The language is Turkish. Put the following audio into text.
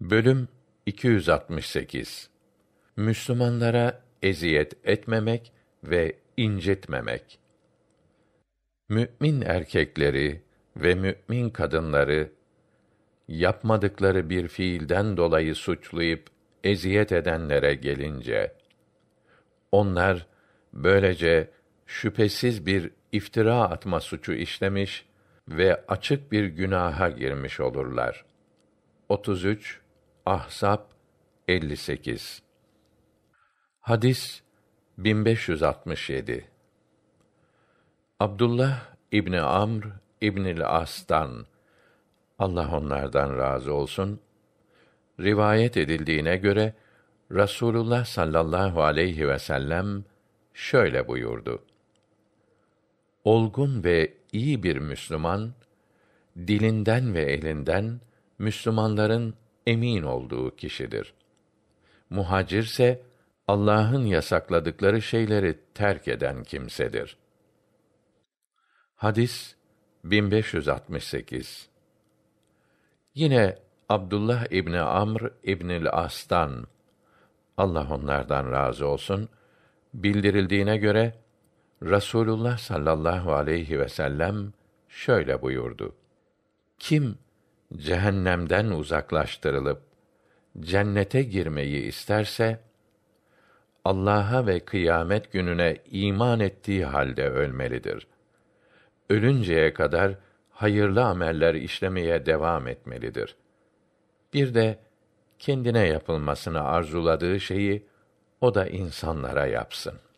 Bölüm 268 Müslümanlara eziyet etmemek ve incitmemek. Mü'min erkekleri ve mü'min kadınları, yapmadıkları bir fiilden dolayı suçlayıp, eziyet edenlere gelince, onlar böylece şüphesiz bir iftira atma suçu işlemiş ve açık bir günaha girmiş olurlar. 33 Ahsap 58 Hadis 1567 Abdullah İbni Amr İbnil As'tan Allah onlardan razı olsun rivayet edildiğine göre Rasulullah sallallahu aleyhi ve sellem şöyle buyurdu. Olgun ve iyi bir Müslüman dilinden ve elinden Müslümanların emin olduğu kişidir. Muhacirse Allah'ın yasakladıkları şeyleri terk eden kimsedir. Hadis 1568 Yine Abdullah İbni Amr İbnil As'tan, Allah onlardan razı olsun, bildirildiğine göre, Rasulullah sallallahu aleyhi ve sellem şöyle buyurdu. Kim cehennemden uzaklaştırılıp cennete girmeyi isterse Allah'a ve kıyamet gününe iman ettiği halde ölmelidir. Ölünceye kadar hayırlı ameller işlemeye devam etmelidir. Bir de kendine yapılmasını arzuladığı şeyi o da insanlara yapsın.